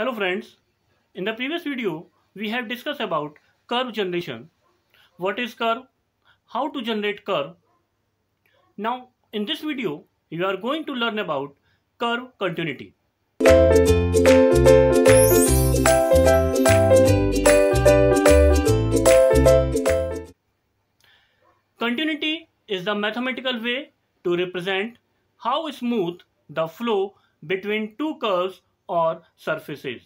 Hello friends, in the previous video we have discussed about curve generation. What is curve? How to generate curve? Now in this video you are going to learn about curve continuity. Continuity is the mathematical way to represent how smooth the flow between two curves or surfaces.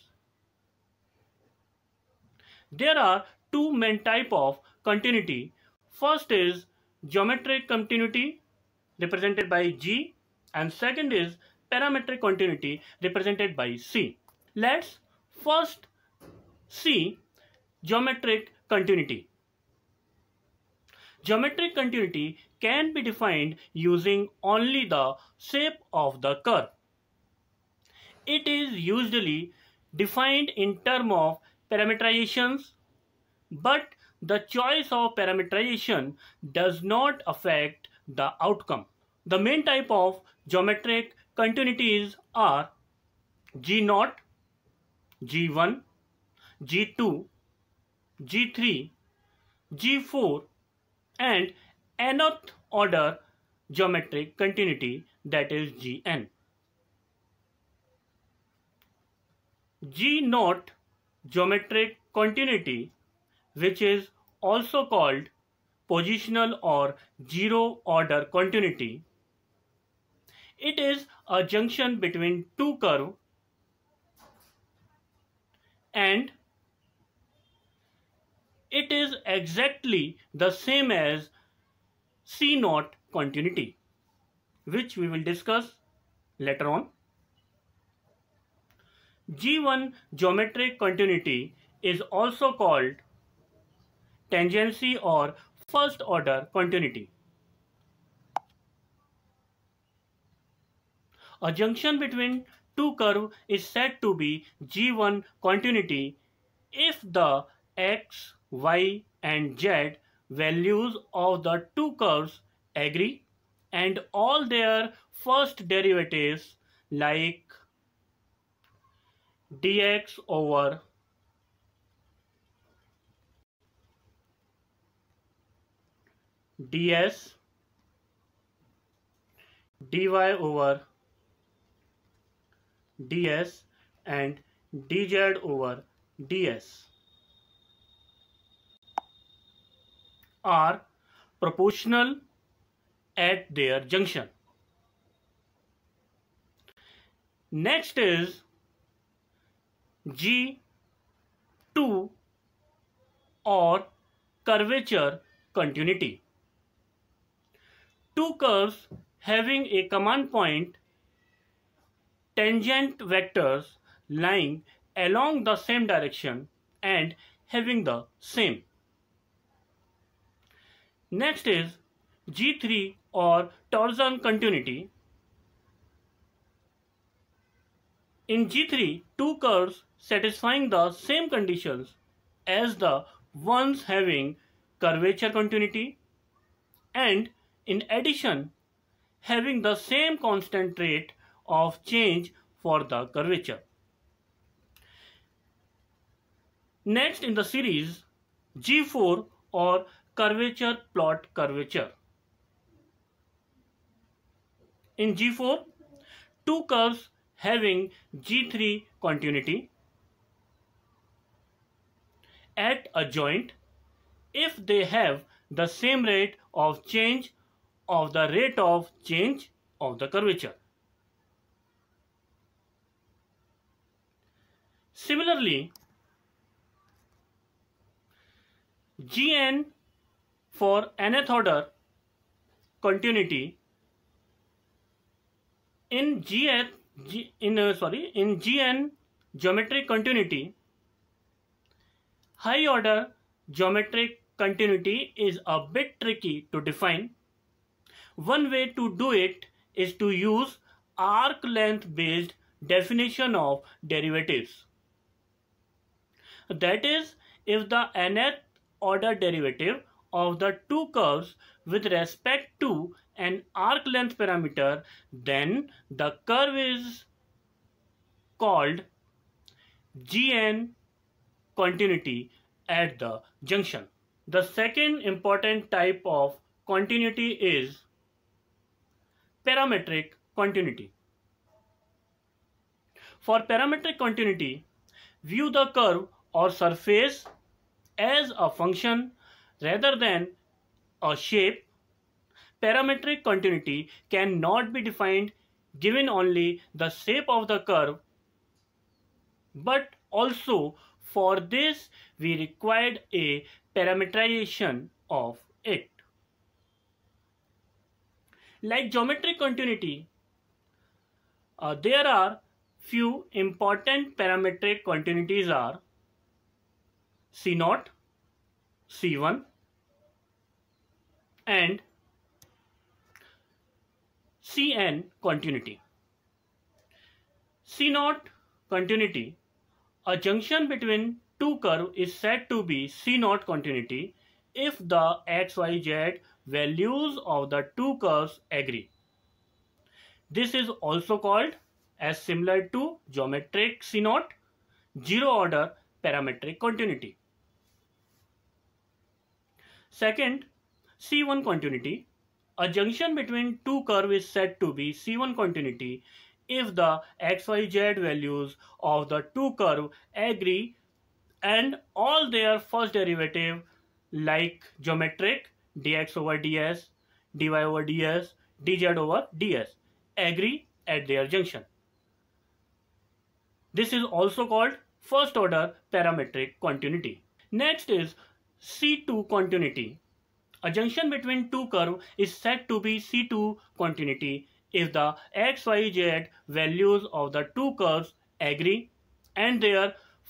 There are two main type of continuity. First is geometric continuity represented by G and second is parametric continuity represented by C. Let's first see geometric continuity. Geometric continuity can be defined using only the shape of the curve. It is usually defined in terms of parameterizations, but the choice of parameterization does not affect the outcome. The main type of geometric continuities are G0, G1, G2, G3, G4 and nth order geometric continuity that is Gn. G naught geometric continuity which is also called positional or zero order continuity. It is a junction between two curves and it is exactly the same as C naught continuity which we will discuss later on. G1 geometric continuity is also called tangency or first order continuity. A junction between two curves is said to be G1 continuity if the x, y and z values of the two curves agree and all their first derivatives like dx over ds dy over ds and dz over ds are proportional at their junction. Next is G2 or curvature continuity. Two curves having a common point tangent vectors lying along the same direction and having the same. Next is G3 or torsion continuity. In G3, two curves satisfying the same conditions as the ones having curvature continuity and in addition having the same constant rate of change for the curvature. Next in the series G4 or curvature plot curvature. In G4, two curves having G3 continuity at a joint if they have the same rate of change of the rate of change of the curvature. Similarly, Gn for nth order continuity in in uh, sorry in Gn geometric continuity High order geometric continuity is a bit tricky to define. One way to do it is to use arc length based definition of derivatives. That is, if the nth order derivative of the two curves with respect to an arc length parameter, then the curve is called gn continuity at the junction. The second important type of continuity is parametric continuity. For parametric continuity, view the curve or surface as a function rather than a shape. Parametric continuity cannot be defined given only the shape of the curve but also for this, we required a parameterization of it. Like geometric continuity, uh, there are few important parametric continuities are C0, C1 and CN continuity. C0 continuity a junction between two curve is said to be C0 continuity if the xyz values of the two curves agree. This is also called as similar to geometric C0 zero order parametric continuity. Second, C1 continuity. A junction between two curves is said to be C1 continuity if the xyz values of the two curve agree and all their first derivative like geometric dx over ds, dy over ds, dz over ds agree at their junction. This is also called first order parametric continuity. Next is C2 continuity. A junction between two curves is said to be C2 continuity if the xyz values of the two curves agree and their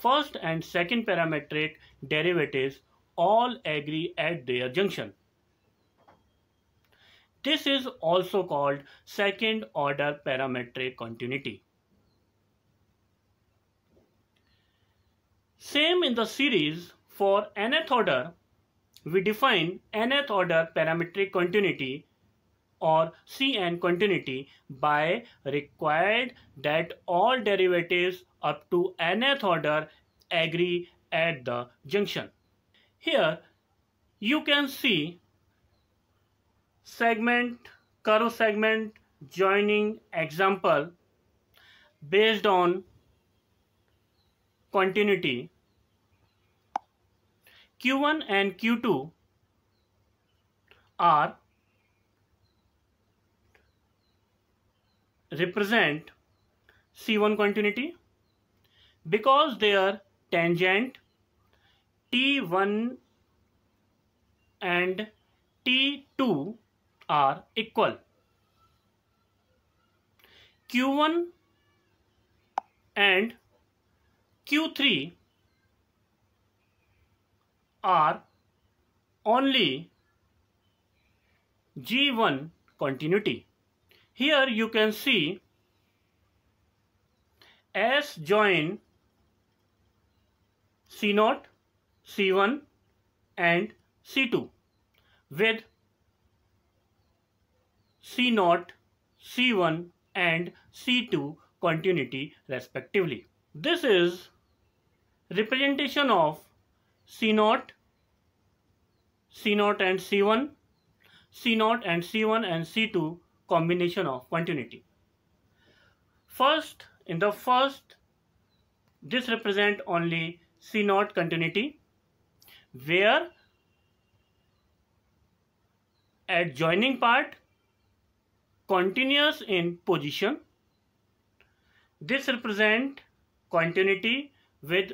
first and second parametric derivatives all agree at their junction. This is also called second order parametric continuity. Same in the series for nth order, we define nth order parametric continuity or CN continuity by required that all derivatives up to nth order agree at the junction. Here you can see segment, curve segment joining example based on continuity Q1 and Q2 are represent C1 continuity because their tangent T1 and T2 are equal. Q1 and Q3 are only G1 continuity. Here you can see S join C0, C1 and C2 with C0, C1 and C2 continuity respectively. This is representation of C0, C0 and C1, C0 and C1 and C2 combination of continuity. First, in the first, this represent only C naught continuity where adjoining part continuous in position. This represent continuity with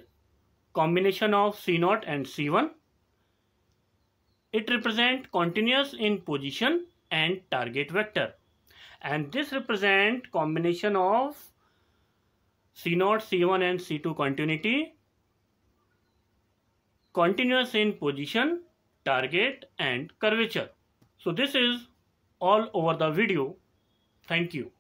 combination of C naught and C1. It represent continuous in position and target vector and this represent combination of C0, C1 and C2 continuity continuous in position, target and curvature. So this is all over the video. Thank you.